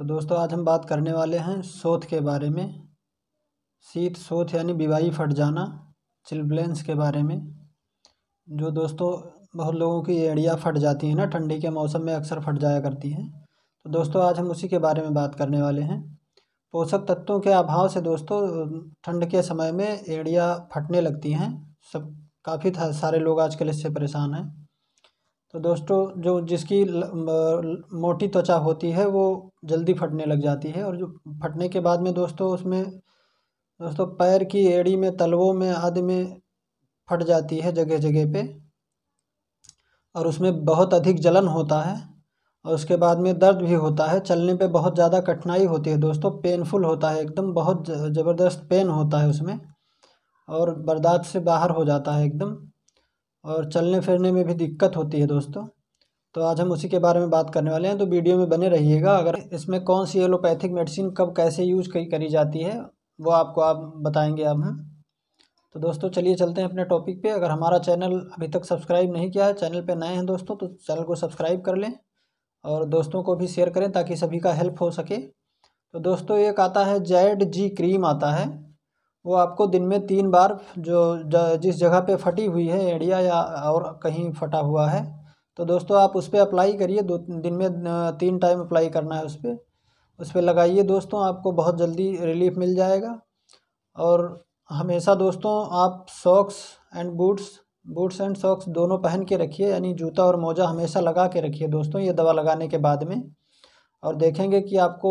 तो दोस्तों आज हम बात करने वाले हैं शोथ के बारे में शीत शोथ यानी बिवाई फट जाना चिल्बलेंस के बारे में जो दोस्तों बहुत लोगों की एड़ियाँ फट जाती हैं ना ठंडी के मौसम में अक्सर फट जाया करती हैं तो दोस्तों आज हम उसी के बारे में बात करने वाले हैं पोषक तत्वों के अभाव से दोस्तों ठंड के समय में एड़ियाँ फटने लगती हैं सब काफ़ी सारे लोग आजकल इससे परेशान हैं तो दोस्तों जो जिसकी मोटी त्वचा होती है वो जल्दी फटने लग जाती है और जो फटने के बाद में दोस्तों उसमें दोस्तों पैर की एड़ी में तलवों में आदि में फट जाती है जगह जगह पे और उसमें बहुत अधिक जलन होता है और उसके बाद में दर्द भी होता है चलने पे बहुत ज़्यादा कठिनाई होती है दोस्तों पेनफुल होता है एकदम बहुत ज़बरदस्त पेन होता है उसमें और बर्दाश्त से बाहर हो जाता है एकदम और चलने फिरने में भी दिक्कत होती है दोस्तों तो आज हम उसी के बारे में बात करने वाले हैं तो वीडियो में बने रहिएगा अगर इसमें कौन सी एलोपैथिक मेडिसिन कब कैसे यूज करी जाती है वो आपको आप बताएंगे अब हम तो दोस्तों चलिए चलते हैं अपने टॉपिक पे अगर हमारा चैनल अभी तक सब्सक्राइब नहीं किया है चैनल पे नए हैं दोस्तों तो चैनल को सब्सक्राइब कर लें और दोस्तों को भी शेयर करें ताकि सभी का हेल्प हो सके तो दोस्तों एक आता है जेड जी क्रीम आता है वो आपको दिन में तीन बार जो जिस जगह पे फटी हुई है एड़िया या और कहीं फटा हुआ है तो दोस्तों आप उस पर अप्लाई करिए दो दिन में तीन टाइम अप्लाई करना है उस पर उस पर लगाइए दोस्तों आपको बहुत जल्दी रिलीफ मिल जाएगा और हमेशा दोस्तों आप socks and boots boots and socks दोनों पहन के रखिए यानी जूता और मोज़ा हमेशा लगा के रखिए दोस्तों ये दवा लगाने के बाद में और देखेंगे कि आपको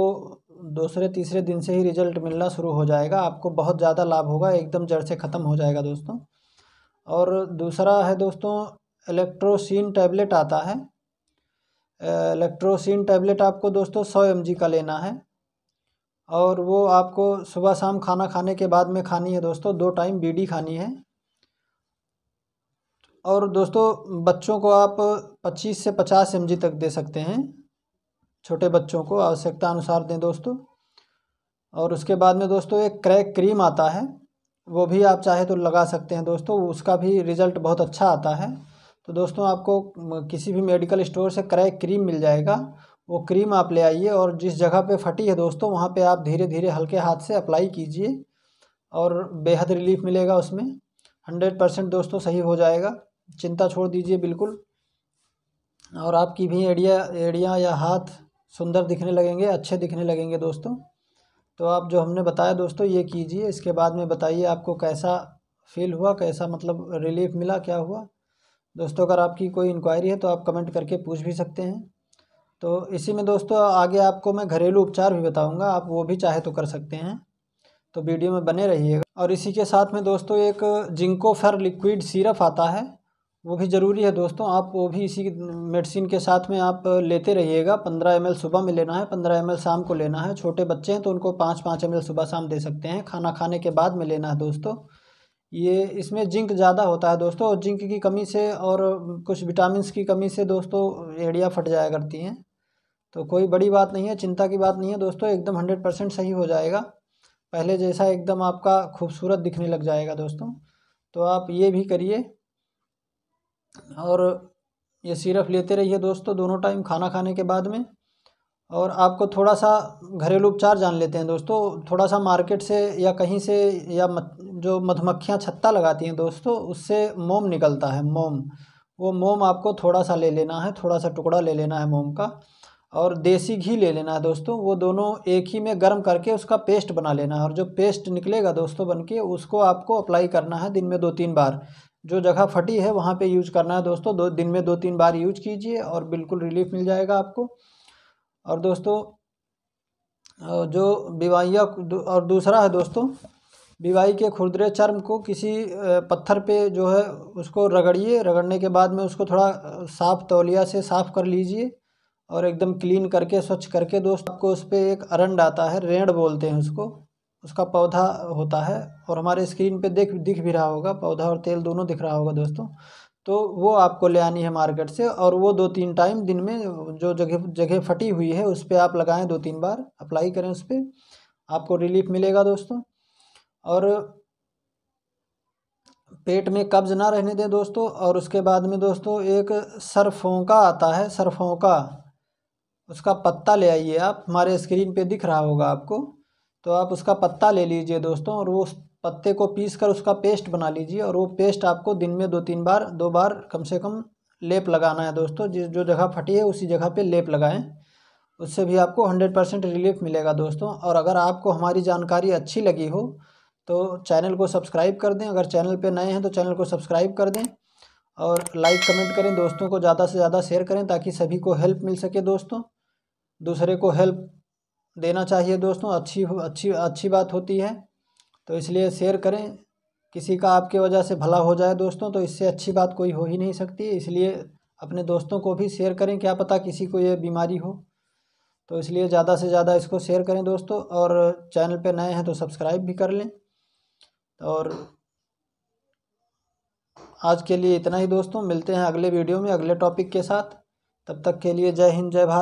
दूसरे तीसरे दिन से ही रिजल्ट मिलना शुरू हो जाएगा आपको बहुत ज़्यादा लाभ होगा एकदम जड़ से ख़त्म हो जाएगा दोस्तों और दूसरा है दोस्तों इलेक्ट्रोसिन टैबलेट आता है इलेक्ट्रोसिन टैबलेट आपको दोस्तों सौ एम का लेना है और वो आपको सुबह शाम खाना खाने के बाद में खानी है दोस्तों दो टाइम बीडी खानी है और दोस्तों बच्चों को आप 25 से 50 एम तक दे सकते हैं छोटे बच्चों को आवश्यकता अनुसार दें दोस्तों और उसके बाद में दोस्तों एक क्रैक क्रीम आता है वो भी आप चाहे तो लगा सकते हैं दोस्तों उसका भी रिज़ल्ट बहुत अच्छा आता है तो दोस्तों आपको किसी भी मेडिकल स्टोर से क्रैक क्रीम मिल जाएगा वो क्रीम आप ले आइए और जिस जगह पे फटी है दोस्तों वहाँ पे आप धीरे धीरे हल्के हाथ से अप्लाई कीजिए और बेहद रिलीफ मिलेगा उसमें हंड्रेड परसेंट दोस्तों सही हो जाएगा चिंता छोड़ दीजिए बिल्कुल और आपकी भी एडिया एडिया या हाथ सुंदर दिखने लगेंगे अच्छे दिखने लगेंगे दोस्तों तो आप जो हमने बताया दोस्तों ये कीजिए इसके बाद में बताइए आपको कैसा फील हुआ कैसा मतलब रिलीफ मिला क्या हुआ दोस्तों अगर आपकी कोई इंक्वायरी है तो आप कमेंट करके पूछ भी सकते हैं तो इसी में दोस्तों आगे आपको मैं घरेलू उपचार भी बताऊंगा आप वो भी चाहे तो कर सकते हैं तो वीडियो में बने रहिएगा और इसी के साथ में दोस्तों एक जिंकोफर लिक्विड सिरप आता है वो भी ज़रूरी है दोस्तों आप वो भी इसी मेडिसिन के साथ में आप लेते रहिएगा पंद्रह एम सुबह में लेना है पंद्रह एम शाम को लेना है छोटे बच्चे हैं तो उनको पाँच पाँच एम सुबह शाम दे सकते हैं खाना खाने के बाद में लेना है दोस्तों ये इसमें जिंक ज़्यादा होता है दोस्तों और जिंक की कमी से और कुछ विटामिन की कमी से दोस्तों एड़ियाँ फट जाया करती हैं तो कोई बड़ी बात नहीं है चिंता की बात नहीं है दोस्तों एकदम हंड्रेड परसेंट सही हो जाएगा पहले जैसा एकदम आपका खूबसूरत दिखने लग जाएगा दोस्तों तो आप ये भी करिए और ये सिरप लेते रहिए दोस्तों दोनों टाइम खाना खाने के बाद में और आपको थोड़ा सा घरेलू उपचार जान लेते हैं दोस्तों थोड़ा सा मार्केट से या कहीं से या मत, जो मधुमक्खियाँ छत्ता लगाती हैं दोस्तों उससे मोम निकलता है मोम वो मोम आपको थोड़ा सा ले लेना है थोड़ा सा टुकड़ा ले लेना है मोम का और देसी घी ले लेना है दोस्तों वो दोनों एक ही में गर्म करके उसका पेस्ट बना लेना है और जो पेस्ट निकलेगा दोस्तों बन के उसको आपको अप्लाई करना है दिन में दो तीन बार जो जगह फटी है वहाँ पे यूज करना है दोस्तों दो दिन में दो तीन बार यूज कीजिए और बिल्कुल रिलीफ मिल जाएगा आपको और दोस्तों जो बिवाइया और दूसरा है दोस्तों बीवाई के खुरदरे चर्म को किसी पत्थर पे जो है उसको रगड़िए रगड़ने के बाद में उसको थोड़ा साफ तौलिया से साफ़ कर लीजिए और एकदम क्लीन करके स्वच्छ करके दोस्त आपको उस पर एक अरंड आता है रेंड बोलते हैं उसको उसका पौधा होता है और हमारे स्क्रीन पे देख दिख भी रहा होगा पौधा और तेल दोनों दिख रहा होगा दोस्तों तो वो आपको ले आनी है मार्केट से और वो दो तीन टाइम दिन में जो जगह जगह फटी हुई है उस पर आप लगाएं दो तीन बार अप्लाई करें उस पर आपको रिलीफ मिलेगा दोस्तों और पेट में कब्ज ना रहने दें दोस्तों और उसके बाद में दोस्तों एक सरफोंका आता है सरफोंका उसका पत्ता ले आइए आप हमारे स्क्रीन पे दिख रहा होगा आपको तो आप उसका पत्ता ले लीजिए दोस्तों और वो उस पत्ते को पीस कर उसका पेस्ट बना लीजिए और वो पेस्ट आपको दिन में दो तीन बार दो बार कम से कम लेप लगाना है दोस्तों जिस जो जगह फटी है उसी जगह पे लेप लगाएं उससे भी आपको हंड्रेड परसेंट रिलीफ मिलेगा दोस्तों और अगर आपको हमारी जानकारी अच्छी लगी हो तो चैनल को सब्सक्राइब कर दें अगर चैनल पर नए हैं तो चैनल को सब्सक्राइब कर दें और लाइक कमेंट करें दोस्तों को ज़्यादा से ज़्यादा शेयर करें ताकि सभी को हेल्प मिल सके दोस्तों दूसरे को हेल्प देना चाहिए दोस्तों अच्छी अच्छी अच्छी बात होती है तो इसलिए शेयर करें किसी का आपके वजह से भला हो जाए दोस्तों तो इससे अच्छी बात कोई हो ही नहीं सकती इसलिए अपने दोस्तों को भी शेयर करें क्या पता किसी को ये बीमारी हो तो इसलिए ज़्यादा से ज़्यादा इसको शेयर करें दोस्तों और चैनल पे नए हैं तो सब्सक्राइब भी कर लें और आज के लिए इतना ही दोस्तों मिलते हैं अगले वीडियो में अगले टॉपिक के साथ तब तक के लिए जय हिंद जय भारत